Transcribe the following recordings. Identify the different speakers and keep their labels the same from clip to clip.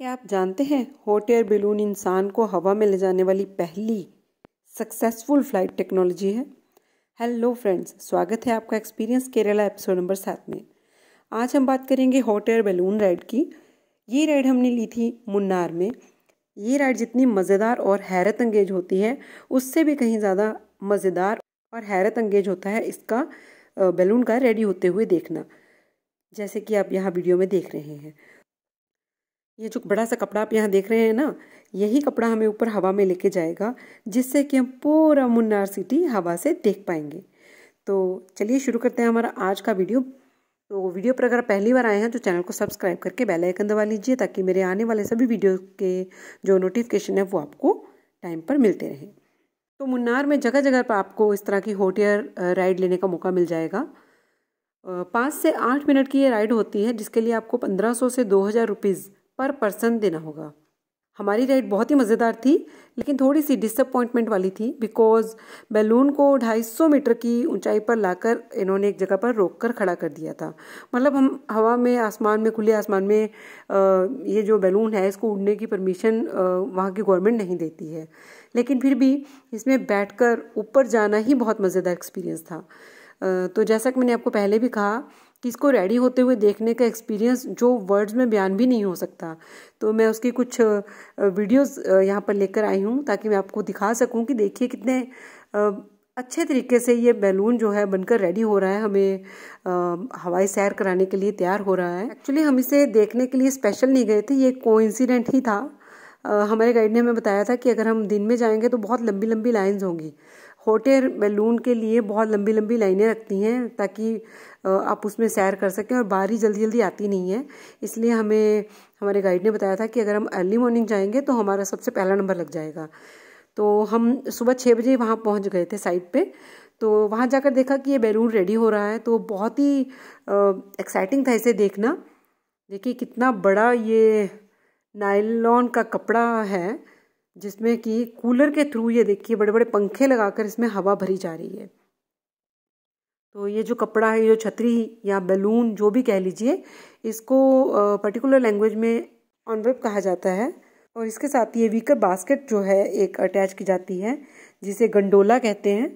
Speaker 1: क्या आप जानते हैं हॉट एयर बेलून इंसान को हवा में ले जाने वाली पहली सक्सेसफुल फ्लाइट टेक्नोलॉजी है हेलो फ्रेंड्स स्वागत है आपका एक्सपीरियंस केरला एपिसोड नंबर सात में आज हम बात करेंगे हॉट एयर बैलून राइड की ये राइड हमने ली थी मुन्नार में ये राइड जितनी मज़ेदार और हैरत अंगेज होती है उससे भी कहीं ज़्यादा मज़ेदार और हैरत अंगेज होता है इसका बैलून का रेडी होते हुए देखना जैसे कि आप यहाँ वीडियो में देख रहे हैं ये जो बड़ा सा कपड़ा आप यहाँ देख रहे हैं ना यही कपड़ा हमें ऊपर हवा में लेके जाएगा जिससे कि हम पूरा मुन्नार सिटी हवा से देख पाएंगे तो चलिए शुरू करते हैं हमारा आज का वीडियो तो वीडियो पर अगर आप पहली बार आए हैं तो चैनल को सब्सक्राइब करके बेल आइकन दबा लीजिए ताकि मेरे आने वाले सभी वीडियो के जो नोटिफिकेशन है वो आपको टाइम पर मिलते रहें तो मुन्नार में जगह जगह पर आपको इस तरह की होट एयर राइड लेने का मौका मिल जाएगा पाँच से आठ मिनट की ये राइड होती है जिसके लिए आपको पंद्रह सौ से दो हज़ार रुपीज़ पर पर्सन देना होगा हमारी राइड बहुत ही मज़ेदार थी लेकिन थोड़ी सी डिसअपॉइंटमेंट वाली थी बिकॉज बैलून को 250 मीटर की ऊंचाई पर लाकर इन्होंने एक जगह पर रोक कर खड़ा कर दिया था मतलब हम हवा में आसमान में खुले आसमान में आ, ये जो बैलून है इसको उड़ने की परमिशन वहाँ की गवर्नमेंट नहीं देती है लेकिन फिर भी इसमें बैठ ऊपर जाना ही बहुत मज़ेदार एक्सपीरियंस था आ, तो जैसा कि मैंने आपको पहले भी कहा कि इसको रेडी होते हुए देखने का एक्सपीरियंस जो वर्ड्स में बयान भी नहीं हो सकता तो मैं उसकी कुछ वीडियोस यहाँ पर लेकर आई हूँ ताकि मैं आपको दिखा सकूँ कि देखिए कितने अच्छे तरीके से ये बैलून जो है बनकर रेडी हो रहा है हमें आ, हवाई सैर कराने के लिए तैयार हो रहा है एक्चुअली हम इसे देखने के लिए स्पेशल नहीं गए थे ये को ही था आ, हमारे गाइड ने हमें बताया था कि अगर हम दिन में जाएंगे तो बहुत लंबी लंबी लाइन्स होंगी होटे बैलून के लिए बहुत लंबी लंबी लाइनें रखती हैं ताकि आप उसमें सैर कर सकें और बारी जल्दी जल्दी आती नहीं है इसलिए हमें हमारे गाइड ने बताया था कि अगर हम अर्ली मॉर्निंग जाएंगे तो हमारा सबसे पहला नंबर लग जाएगा तो हम सुबह छः बजे वहाँ पहुँच गए थे साइट पर तो वहाँ जाकर देखा कि ये बैलून रेडी हो रहा है तो बहुत ही एक्साइटिंग था इसे देखना देखिए कितना बड़ा ये नायलॉन का कपड़ा है जिसमें कि कूलर के थ्रू ये देखिए बड़े बड़े पंखे लगाकर इसमें हवा भरी जा रही है तो ये जो कपड़ा है ये जो छतरी या बैलून जो भी कह लीजिए इसको पर्टिकुलर लैंग्वेज में ऑनवेब कहा जाता है और इसके साथ ये वीकर बास्केट जो है एक अटैच की जाती है जिसे गंडोला कहते हैं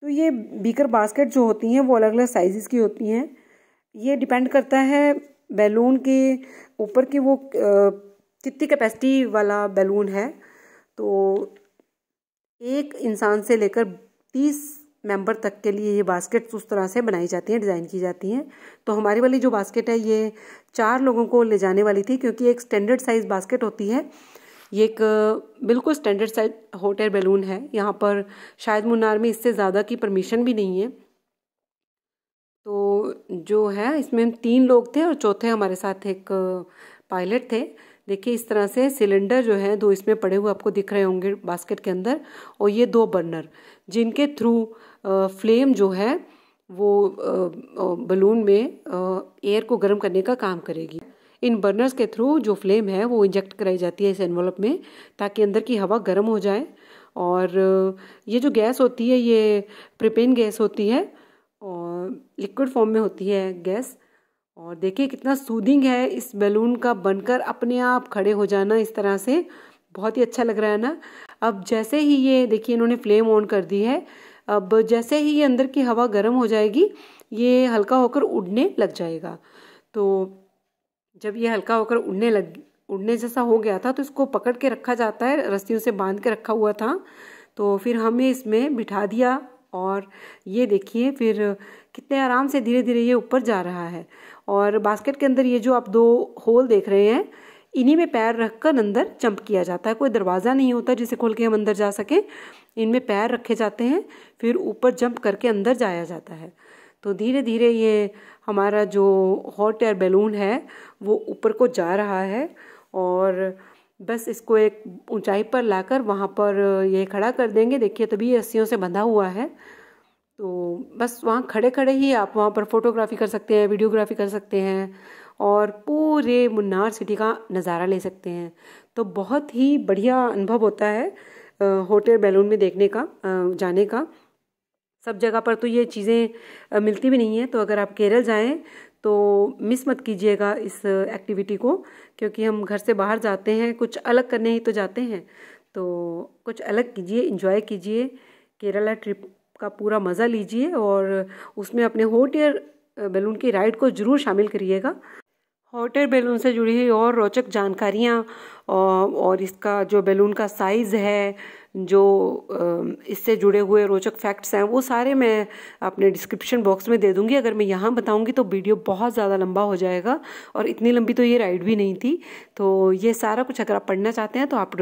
Speaker 1: तो ये बीकर बास्केट जो होती हैं वो अलग अलग साइज़ की होती हैं ये डिपेंड करता है बैलून के ऊपर की वो कितनी कैपेसिटी वाला बैलून है तो एक इंसान से लेकर तीस मेंबर तक के लिए ये बास्केट उस तरह से बनाई जाती हैं डिज़ाइन की जाती हैं तो हमारी वाली जो बास्केट है ये चार लोगों को ले जाने वाली थी क्योंकि एक स्टैंडर्ड साइज़ बास्केट होती है ये एक बिल्कुल standard size hot air balloon है यहाँ पर शायद मुन्नार में इससे ज़्यादा की परमिशन भी नहीं है तो जो है इसमें हम तीन लोग थे और चौथे हमारे साथ एक पायलट थे देखिए इस तरह से सिलेंडर जो है दो इसमें पड़े हुए आपको दिख रहे होंगे बास्केट के अंदर और ये दो बर्नर जिनके थ्रू फ्लेम जो है वो बलून में एयर को गर्म करने का काम करेगी इन बर्नर्स के थ्रू जो फ्लेम है वो इंजेक्ट कराई जाती है इस एनवलप में ताकि अंदर की हवा गर्म हो जाए और ये जो गैस होती है ये प्रिपेन गैस होती है और लिक्विड फॉर्म में होती है गैस और देखिए कितना सूदिंग है इस बैलून का बनकर अपने आप खड़े हो जाना इस तरह से बहुत ही अच्छा लग रहा है ना अब जैसे ही ये देखिए इन्होंने फ्लेम ऑन कर दी है अब जैसे ही ये अंदर की हवा गर्म हो जाएगी ये हल्का होकर उड़ने लग जाएगा तो जब ये हल्का होकर उड़ने लग उड़ने जैसा हो गया था तो इसको पकड़ के रखा जाता है रस्सियों से बांध के रखा हुआ था तो फिर हमने इसमें बिठा दिया और ये देखिए फिर कितने आराम से धीरे धीरे ये ऊपर जा रहा है और बास्केट के अंदर ये जो आप दो होल देख रहे हैं इन्हीं में पैर रखकर अंदर जंप किया जाता है कोई दरवाज़ा नहीं होता जिसे खोल के हम अंदर जा सकें इनमें पैर रखे जाते हैं फिर ऊपर जंप करके अंदर जाया जाता है तो धीरे धीरे ये हमारा जो हॉट एयर बैलून है वो ऊपर को जा रहा है और बस इसको एक ऊंचाई पर लाकर वहाँ पर ये खड़ा कर देंगे देखिए तभी रस्सियों से बंधा हुआ है तो बस वहाँ खड़े खड़े ही आप वहाँ पर फ़ोटोग्राफी कर सकते हैं वीडियोग्राफी कर सकते हैं और पूरे मुन्नार सिटी का नज़ारा ले सकते हैं तो बहुत ही बढ़िया अनुभव होता है होटल बैलून में देखने का जाने का सब जगह पर तो ये चीज़ें मिलती भी नहीं हैं तो अगर आप केरल जाएँ तो मिस मत कीजिएगा इस एक्टिविटी को क्योंकि हम घर से बाहर जाते हैं कुछ अलग करने ही तो जाते हैं तो कुछ अलग कीजिए इन्जॉय कीजिए केरला ट्रिप का पूरा मज़ा लीजिए और उसमें अपने हॉट एयर बैलून की राइड को ज़रूर शामिल करिएगा हॉट एयर बैलून से जुड़ी हुई और रोचक जानकारियाँ और इसका जो बैलून का साइज़ है जो इससे जुड़े हुए रोचक फैक्ट्स हैं वो सारे मैं अपने डिस्क्रिप्शन बॉक्स में दे दूंगी अगर मैं यहाँ बताऊँगी तो वीडियो बहुत ज़्यादा लंबा हो जाएगा और इतनी लंबी तो ये राइड भी नहीं थी तो ये सारा कुछ अगर आप पढ़ना चाहते हैं तो आप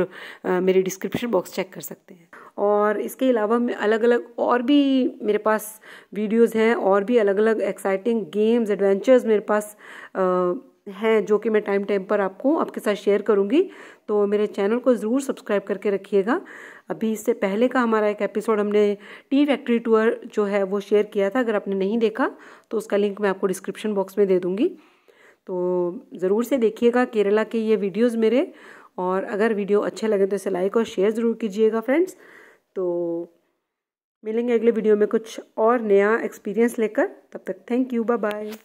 Speaker 1: मेरे डिस्क्रिप्शन बॉक्स चेक कर सकते हैं और इसके अलावा मैं अलग अलग और भी मेरे पास वीडियोस हैं और भी अलग अलग एक्साइटिंग गेम्स एडवेंचर्स मेरे पास हैं जो कि मैं टाइम टाइम पर आपको आपके साथ शेयर करूंगी तो मेरे चैनल को ज़रूर सब्सक्राइब करके रखिएगा अभी इससे पहले का हमारा एक एपिसोड हमने टी फैक्ट्री टूर जो है वो शेयर किया था अगर आपने नहीं देखा तो उसका लिंक मैं आपको डिस्क्रिप्शन बॉक्स में दे दूँगी तो ज़रूर से देखिएगा केरला के ये वीडियोज़ मेरे और अगर वीडियो अच्छे लगे तो इसे लाइक और शेयर ज़रूर कीजिएगा फ्रेंड्स तो मिलेंगे अगले वीडियो में कुछ और नया एक्सपीरियंस लेकर तब तक थैंक यू बाय बाय